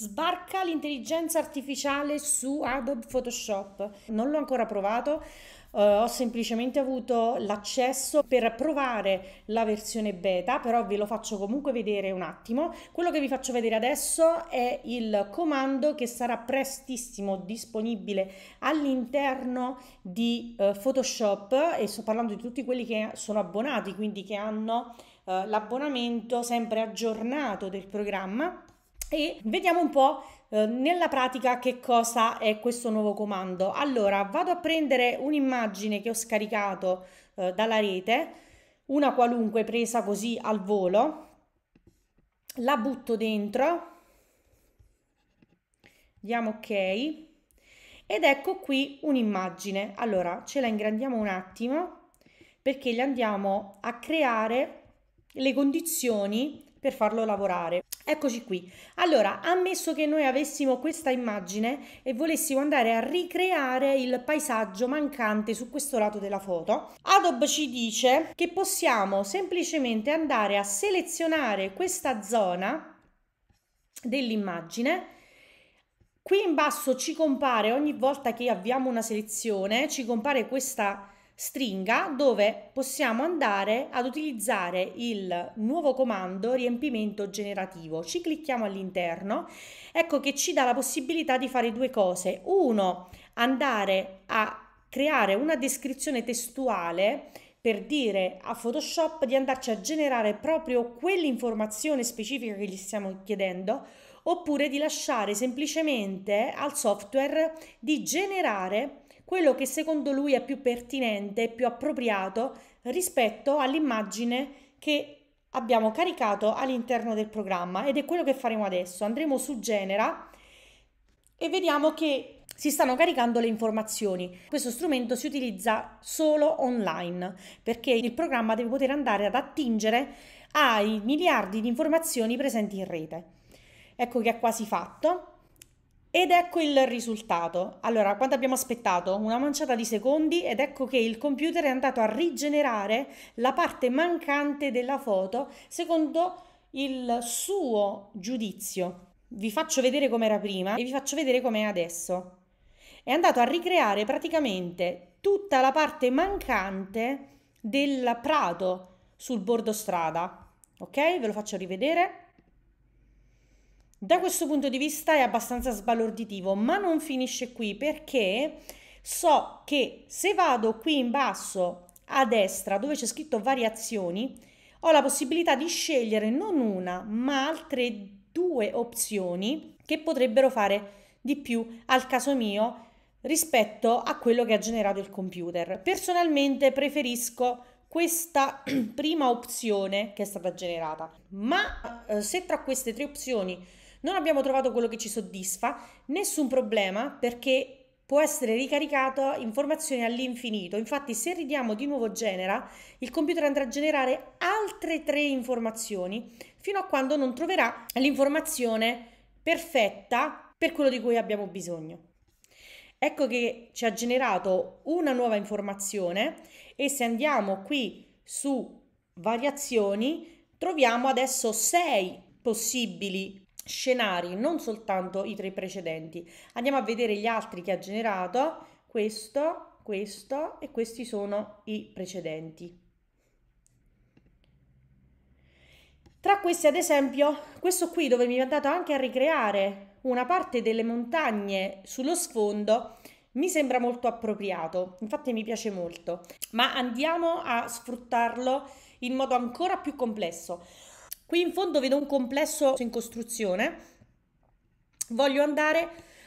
Sbarca l'intelligenza artificiale su Adobe Photoshop. Non l'ho ancora provato, Uh, ho semplicemente avuto l'accesso per provare la versione beta, però ve lo faccio comunque vedere un attimo. Quello che vi faccio vedere adesso è il comando che sarà prestissimo disponibile all'interno di uh, Photoshop e sto parlando di tutti quelli che sono abbonati, quindi che hanno uh, l'abbonamento sempre aggiornato del programma e vediamo un po' eh, nella pratica che cosa è questo nuovo comando. Allora, vado a prendere un'immagine che ho scaricato eh, dalla rete, una qualunque presa così al volo, la butto dentro, diamo ok, ed ecco qui un'immagine. Allora, ce la ingrandiamo un attimo perché gli andiamo a creare le condizioni per farlo lavorare. Eccoci qui. Allora, ammesso che noi avessimo questa immagine e volessimo andare a ricreare il paesaggio mancante su questo lato della foto, Adobe ci dice che possiamo semplicemente andare a selezionare questa zona dell'immagine Qui in basso ci compare ogni volta che avviamo una selezione, ci compare questa zona stringa dove possiamo andare ad utilizzare il nuovo comando riempimento generativo. Ci clicchiamo all'interno, ecco che ci dà la possibilità di fare due cose. Uno, andare a creare una descrizione testuale per dire a Photoshop di andarci a generare proprio quell'informazione specifica che gli stiamo chiedendo oppure di lasciare semplicemente al software di generare quello che secondo lui è più pertinente e più appropriato rispetto all'immagine che abbiamo caricato all'interno del programma ed è quello che faremo adesso. Andremo su genera e vediamo che si stanno caricando le informazioni. Questo strumento si utilizza solo online perché il programma deve poter andare ad attingere ai miliardi di informazioni presenti in rete. Ecco che è quasi fatto. Ed ecco il risultato. Allora, quanto abbiamo aspettato? Una manciata di secondi ed ecco che il computer è andato a rigenerare la parte mancante della foto secondo il suo giudizio. Vi faccio vedere com'era prima e vi faccio vedere com'è adesso. È andato a ricreare praticamente tutta la parte mancante del prato sul bordo strada. Ok? Ve lo faccio rivedere. Da questo punto di vista è abbastanza sbalorditivo, ma non finisce qui perché so che se vado qui in basso a destra dove c'è scritto variazioni, ho la possibilità di scegliere non una, ma altre due opzioni che potrebbero fare di più al caso mio rispetto a quello che ha generato il computer. Personalmente preferisco questa prima opzione che è stata generata, ma eh, se tra queste tre opzioni non abbiamo trovato quello che ci soddisfa, nessun problema perché può essere ricaricato informazioni all'infinito. Infatti, se ridiamo di nuovo genera, il computer andrà a generare altre tre informazioni fino a quando non troverà l'informazione perfetta per quello di cui abbiamo bisogno. Ecco che ci ha generato una nuova informazione e se andiamo qui su variazioni troviamo adesso sei possibili scenari, non soltanto i tre precedenti. Andiamo a vedere gli altri che ha generato, questo, questo e questi sono i precedenti. Tra questi, ad esempio, questo qui dove mi è andato anche a ricreare una parte delle montagne sullo sfondo, mi sembra molto appropriato, infatti mi piace molto, ma andiamo a sfruttarlo in modo ancora più complesso. Qui in fondo vedo un complesso in costruzione. Voglio andare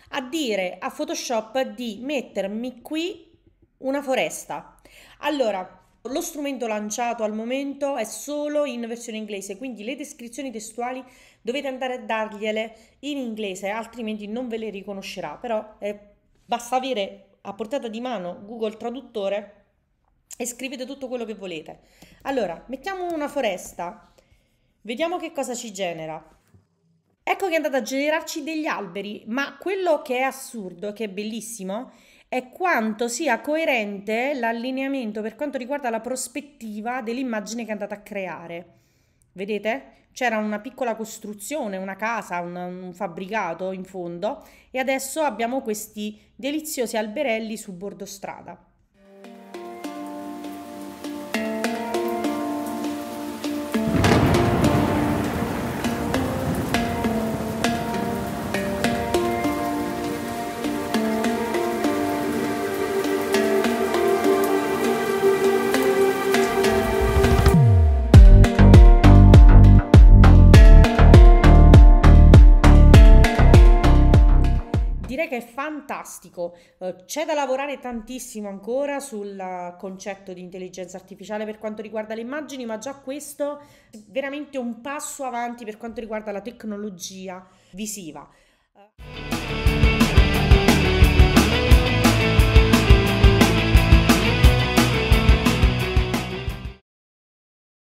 a dire a Photoshop di mettermi qui una foresta. Allora, lo strumento lanciato al momento è solo in versione inglese, quindi le descrizioni testuali dovete andare a dargliele in inglese, altrimenti non ve le riconoscerà. Però eh, basta avere a portata di mano Google Traduttore e scrivete tutto quello che volete. Allora, mettiamo una foresta. Vediamo che cosa ci genera. Ecco che è andata a generarci degli alberi, ma quello che è assurdo, che è bellissimo, è quanto sia coerente l'allineamento per quanto riguarda la prospettiva dell'immagine che è andata a creare. Vedete? C'era una piccola costruzione, una casa, un, un, fabbricato in fondo e adesso abbiamo questi deliziosi alberelli su bordo strada. fantastico, eh, c'è da lavorare tantissimo ancora sul concetto di intelligenza artificiale per quanto riguarda le immagini, ma già questo è veramente un passo avanti per quanto riguarda la tecnologia visiva. Eh.